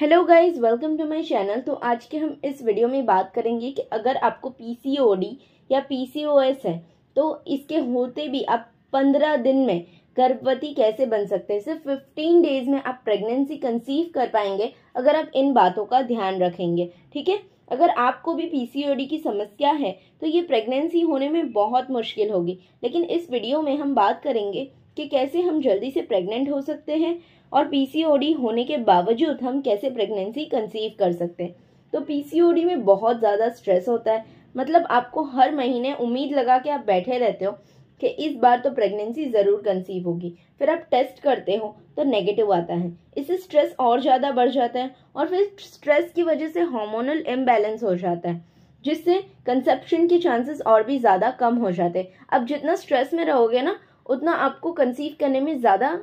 hello guys welcome to my channel तो आज के हम इस वीडियो में बात करेंगे कि अगर आपको पीसीओडी या पीसीओएस है तो इसके होते भी आप पंद्रह दिन में गर्भवती कैसे बन सकते हैं सिर्फ फिफ्टीन डेज में आप प्रेगनेंसी कंसीव कर पाएंगे अगर आप इन बातों का ध्यान रखेंगे ठीक है अगर आपको भी पीसीओडी की समस्या है तो ये प्रेगनेंसी होने में बहुत मुश्किल होगी लेकिन इस वीडियो में हम बात करेंगे कि कैसे हम जल्दी से प्रेग्नेंट हो सकते हैं और पीसीओडी होने के बावजूद हम कैसे प्रेगनेंसी कंसीव कर सकते हैं तो पीसीओडी में बहुत ज़्यादा स्ट्रेस होता है मतलब आपको हर महीने उम्मीद लगा के आप बैठे रहते हो कि इस बार तो प्रेगनेंसी ज़रूर कंसीव होगी फिर आप टेस्ट करते हो तो नेगेटिव आता है इससे स्ट्रेस और ज़्यादा बढ़ जाता है और फिर स्ट्रेस की वजह से हार्मोनल इम्बेलेंस हो जाता है जिससे कंसेप्शन के चांसेस और भी ज़्यादा कम हो जाते हैं अब जितना स्ट्रेस में रहोगे ना उतना आपको कंसीव करने में ज़्यादा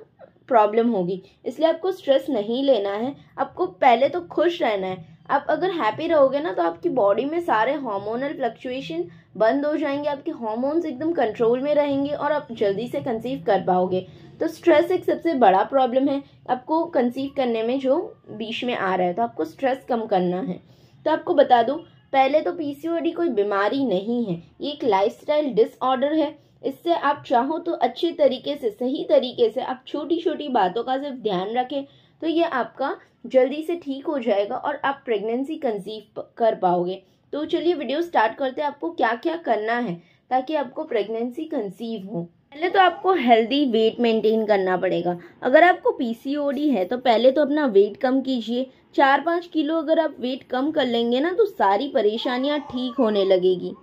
प्रॉब्लम होगी इसलिए आपको स्ट्रेस नहीं लेना है आपको पहले तो खुश रहना है आप अगर हैप्पी रहोगे ना तो आपकी बॉडी में सारे हार्मोनल फ्लक्चुएशन बंद हो जाएंगे आपके हार्मोन्स एकदम कंट्रोल में रहेंगे और आप जल्दी से कंसीव कर पाओगे तो स्ट्रेस एक सबसे बड़ा प्रॉब्लम है आपको कंसीव करने में जो बीच में आ रहा है तो आपको स्ट्रेस कम करना है तो आपको बता दूँ पहले तो पीसीओडी कोई बीमारी नहीं है ये एक लाइफस्टाइल डिसऑर्डर है इससे आप चाहो तो अच्छे तरीके से सही तरीके से आप छोटी छोटी बातों का सिर्फ ध्यान रखें तो ये आपका जल्दी से ठीक हो जाएगा और आप प्रेगनेंसी कंसीव कर पाओगे तो चलिए वीडियो स्टार्ट करते हैं आपको क्या क्या करना है ताकि आपको प्रेगनेंसी कंसीव हो पहले तो आपको हेल्दी वेट मेंटेन करना पड़ेगा अगर आपको पीसीओडी है तो पहले तो अपना वेट कम कीजिए चार पाँच किलो अगर आप वेट कम कर लेंगे ना तो सारी परेशानियाँ ठीक होने लगेगी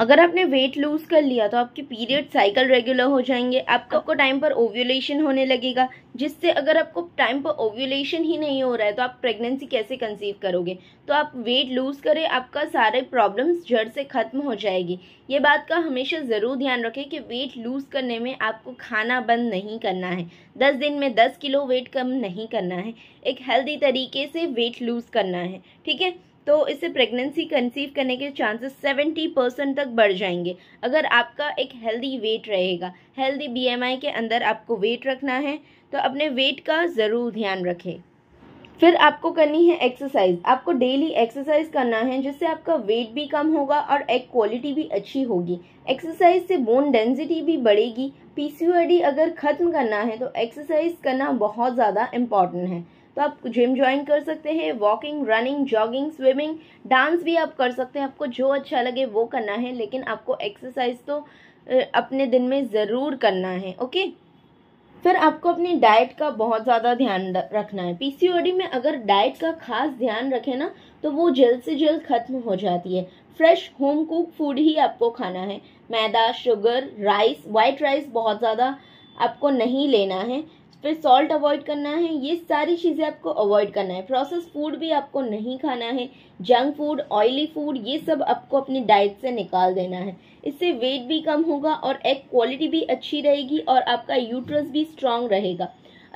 अगर आपने वेट लूज कर लिया तो आपके पीरियड साइकिल रेगुलर हो जाएंगे आपका आपको टाइम पर ओव्यूलेशन होने लगेगा जिससे अगर आपको टाइम पर ओव्यूलेशन ही नहीं हो रहा है तो आप प्रेगनेंसी कैसे कंसीव करोगे तो आप वेट लूज करें आपका सारे प्रॉब्लम्स जड़ से ख़त्म हो जाएगी ये बात का हमेशा ज़रूर ध्यान रखें कि वेट लूज करने में आपको खाना बंद नहीं करना है दस दिन में दस किलो वेट कम नहीं करना है एक हेल्दी तरीके से वेट लूज़ करना है ठीक है तो इससे प्रेगनेंसी कंसीव करने के चांसेस सेवेंटी परसेंट तक बढ़ जाएंगे अगर आपका एक हेल्दी वेट रहेगा हेल्दी बीएमआई के अंदर आपको वेट रखना है तो अपने वेट का ज़रूर ध्यान रखें फिर आपको करनी है एक्सरसाइज आपको डेली एक्सरसाइज करना है जिससे आपका वेट भी कम होगा और एग क्वालिटी भी अच्छी होगी एक्सरसाइज से बोन डेंसिटी भी बढ़ेगी पीसीओडी अगर ख़त्म करना है तो एक्सरसाइज करना बहुत ज़्यादा इम्पॉर्टेंट है तो आप जिम ज्वाइन कर सकते हैं walking running jogging swimming dance भी आप कर सकते हैं आपको जो अच्छा लगे वो करना है लेकिन आपको एक्सरसाइज तो अपने दिन में ज़रूर करना है ओके फिर आपको अपनी डाइट का बहुत ज़्यादा ध्यान रखना है पीसीओडी में अगर डाइट का खास ध्यान रखें ना तो वो जल्द से जल्द ख़त्म हो जाती है फ्रेश होम कुक फूड ही आपको खाना है मैदा शुगर राइस वाइट राइस बहुत ज़्यादा आपको नहीं लेना है फिर सॉल्ट अवॉइड करना है ये सारी चीज़ें आपको अवॉइड करना है प्रोसेस फूड भी आपको नहीं खाना है जंक फूड ऑयली फूड ये सब आपको अपनी डाइट से निकाल देना है इससे वेट भी कम होगा और एग क्वालिटी भी अच्छी रहेगी और आपका यूट्रस भी स्ट्रांग रहेगा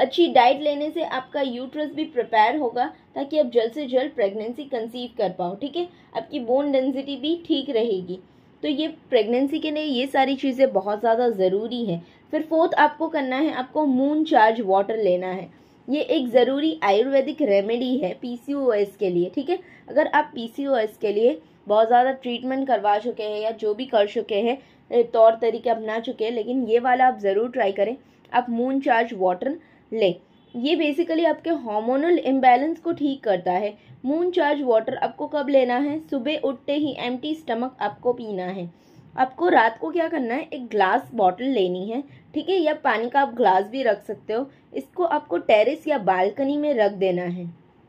अच्छी डाइट लेने से आपका यूट्रस भी प्रिपेयर होगा ताकि आप जल्द से जल्द प्रेगनेंसी कंसीव कर पाओ ठीक है आपकी बोन डेंसिटी भी ठीक रहेगी तो ये प्रेगनेंसी के लिए ये सारी चीज़ें बहुत ज़्यादा ज़रूरी हैं फिर फोर्थ आपको करना है आपको मून चार्ज वाटर लेना है ये एक ज़रूरी आयुर्वेदिक रेमेडी है पीसीओएस के लिए ठीक है अगर आप पीसीओएस के लिए बहुत ज़्यादा ट्रीटमेंट करवा चुके हैं या जो भी कर चुके हैं तौर तरीके अपना चुके हैं लेकिन ये वाला आप ज़रूर ट्राई करें आप मून चार्ज वाटर लें ये बेसिकली आपके हार्मोनल इम्बैलेंस को ठीक करता है मून चार्ज वाटर आपको कब लेना है सुबह उठते ही एम स्टमक आपको पीना है आपको रात को क्या करना है एक ग्लास बॉटल लेनी है ठीक है या पानी का आप ग्लास भी रख सकते हो इसको आपको टेरेस या बालकनी में रख देना है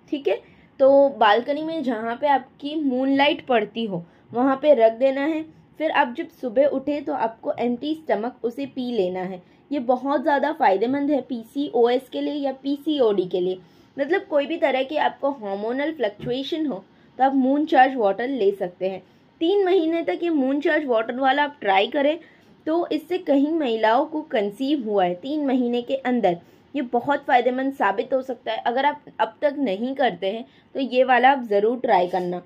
ठीक है तो बालकनी में जहाँ पे आपकी मूनलाइट पड़ती हो वहाँ पे रख देना है फिर आप जब सुबह उठे तो आपको एम्प्टी स्टमक उसे पी लेना है ये बहुत ज़्यादा फ़ायदेमंद है पी के लिए या पी के लिए मतलब कोई भी तरह की आपको हार्मोनल फ्लक्चुएशन हो तो आप मून चार्ज वाटर ले सकते हैं तीन महीने तक ये मून चार्ज वाटर वाला आप ट्राई करें तो इससे कहीं महिलाओं को कंसीव हुआ है तीन महीने के अंदर ये बहुत फ़ायदेमंद साबित हो सकता है अगर आप अब तक नहीं करते हैं तो ये वाला आप ज़रूर ट्राई करना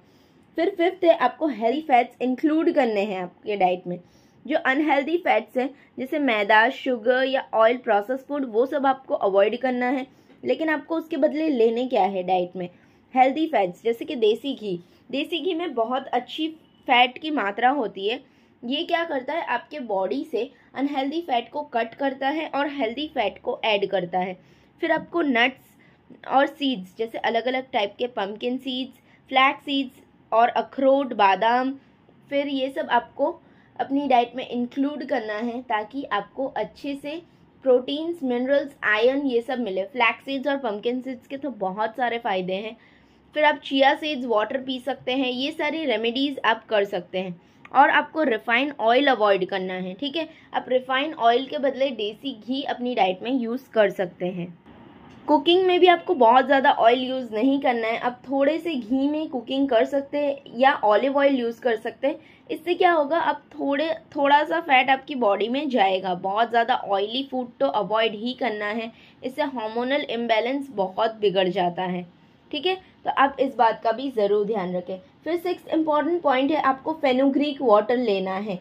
फिर फिफ्थ है आपको हेल्थ फैट्स इंक्लूड करने हैं आपके डाइट में जो अनहेल्दी फैट्स हैं जैसे मैदा शुगर या ऑयल प्रोसेस फूड वो सब आपको अवॉइड करना है लेकिन आपको उसके बदले लेने क्या है डाइट में हेल्दी फैट्स जैसे कि देसी घी देसी घी में बहुत अच्छी फैट की मात्रा होती है ये क्या करता है आपके बॉडी से अनहेल्दी फैट को कट करता है और हेल्दी फैट को ऐड करता है फिर आपको नट्स और सीड्स जैसे अलग अलग टाइप के पम्पकिन सीड्स फ्लैक्स सीड्स और अखरोट बादाम फिर ये सब आपको अपनी डाइट में इंक्लूड करना है ताकि आपको अच्छे से प्रोटीन्स मिनरल्स आयरन ये सब मिले फ्लैक्स सीड्स और पम्पकिन सीड्स के तो बहुत सारे फ़ायदे हैं फिर आप चिया सीड्स वाटर पी सकते हैं ये सारी रेमेडीज़ आप कर सकते हैं और आपको रिफाइन ऑयल अवॉइड करना है ठीक है आप रिफाइन ऑयल के बदले देसी घी अपनी डाइट में यूज़ कर सकते हैं कुकिंग में भी आपको बहुत ज़्यादा ऑयल यूज़ नहीं करना है आप थोड़े से घी में कुकिंग कर सकते हैं या ऑलिव ऑयल यूज़ कर सकते हैं इससे क्या होगा आप थोड़े थोड़ा सा फैट आपकी बॉडी में जाएगा बहुत ज़्यादा ऑयली फूड तो अवॉइड ही करना है इससे हार्मोनल इम्बेलेंस बहुत बिगड़ जाता है ठीक है तो आप इस बात का भी ज़रूर ध्यान रखें फिर सिक्स इम्पॉर्टेंट पॉइंट है आपको फेनोग्रीक वाटर लेना है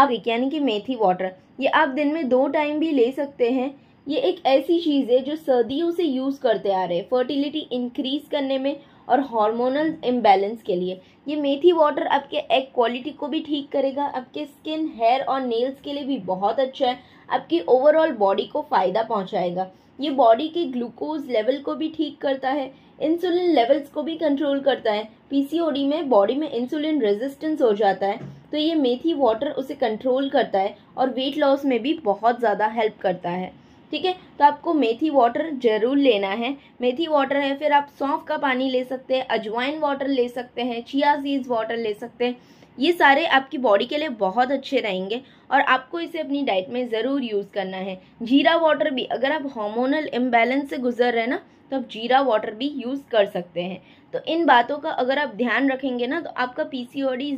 आप यानी कि मेथी वाटर ये आप दिन में दो टाइम भी ले सकते हैं ये एक ऐसी चीज़ है जो सर्दियों से यूज़ करते आ रहे हैं फर्टिलिटी इंक्रीज करने में और हार्मोनल इम्बेलेंस के लिए ये मेथी वाटर आपके एग क्वालिटी को भी ठीक करेगा आपके स्किन हेयर और नेल्स के लिए भी बहुत अच्छा है आपकी ओवरऑल बॉडी को फ़ायदा पहुंचाएगा ये बॉडी के ग्लूकोज लेवल को भी ठीक करता है इंसुलिन लेवल्स को भी कंट्रोल करता है पी में बॉडी में इंसुलिन रेजिस्टेंस हो जाता है तो ये मेथी वाटर उसे कंट्रोल करता है और वेट लॉस में भी बहुत ज़्यादा हेल्प करता है ठीक है तो आपको मेथी वाटर जरूर लेना है मेथी वाटर है फिर आप सौंफ का पानी ले सकते हैं अजवाइन वाटर ले सकते हैं चिया सीज वाटर ले सकते हैं ये सारे आपकी बॉडी के लिए बहुत अच्छे रहेंगे और आपको इसे अपनी डाइट में ज़रूर यूज़ करना है जीरा वाटर भी अगर आप हार्मोनल इम्बेलेंस से गुजर रहे हैं ना तो आप जीरा वाटर भी यूज़ कर सकते हैं तो इन बातों का अगर आप ध्यान रखेंगे ना तो आपका पीसीओडी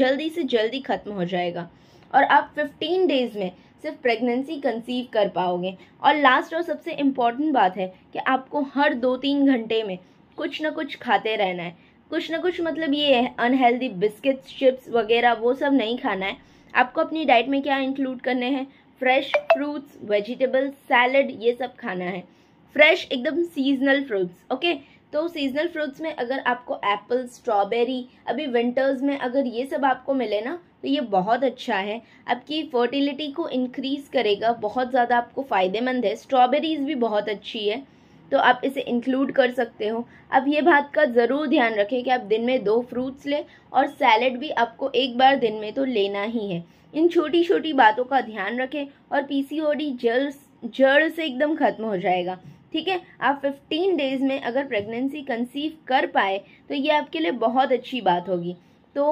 जल्दी से जल्दी ख़त्म हो जाएगा और आप 15 डेज़ में सिर्फ प्रेगनेंसी कंसीव कर पाओगे और लास्ट और सबसे इम्पॉर्टेंट बात है कि आपको हर दो तीन घंटे में कुछ ना कुछ खाते रहना है कुछ ना कुछ मतलब ये अनहेल्दी बिस्किट्स चिप्स वगैरह वो सब नहीं खाना है आपको अपनी डाइट में क्या इंक्लूड करने हैं फ्रेश फ्रूट्स वेजिटेबल्स सैलड ये सब खाना है फ्रेश एकदम सीजनल फ्रूट्स ओके तो सीजनल फ्रूट्स में अगर आपको एप्पल स्ट्रॉबेरी अभी विंटर्स में अगर ये सब आपको मिले ना तो ये बहुत अच्छा है आपकी फर्टिलिटी को इंक्रीज करेगा बहुत ज़्यादा आपको फ़ायदेमंद है स्ट्रॉबेरीज़ भी बहुत अच्छी है तो आप इसे इंक्लूड कर सकते हो अब ये बात का ज़रूर ध्यान रखें कि आप दिन में दो फ्रूट्स लें और सैलड भी आपको एक बार दिन में तो लेना ही है इन छोटी छोटी बातों का ध्यान रखें और पी सी जड़ से एकदम ख़त्म हो जाएगा ठीक है आप 15 डेज़ में अगर प्रेगनेंसी कंसीव कर पाए तो ये आपके लिए बहुत अच्छी बात होगी तो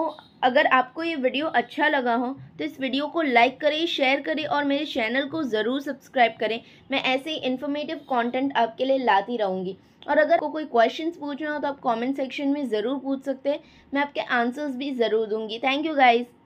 अगर आपको ये वीडियो अच्छा लगा हो तो इस वीडियो को लाइक करें शेयर करें और मेरे चैनल को ज़रूर सब्सक्राइब करें मैं ऐसे ही इन्फॉर्मेटिव कॉन्टेंट आपके लिए लाती रहूँगी और अगर आपको कोई क्वेश्चंस पूछना हो तो आप कमेंट सेक्शन में ज़रूर पूछ सकते हैं मैं आपके आंसर्स भी ज़रूर दूंगी थैंक यू गाइज़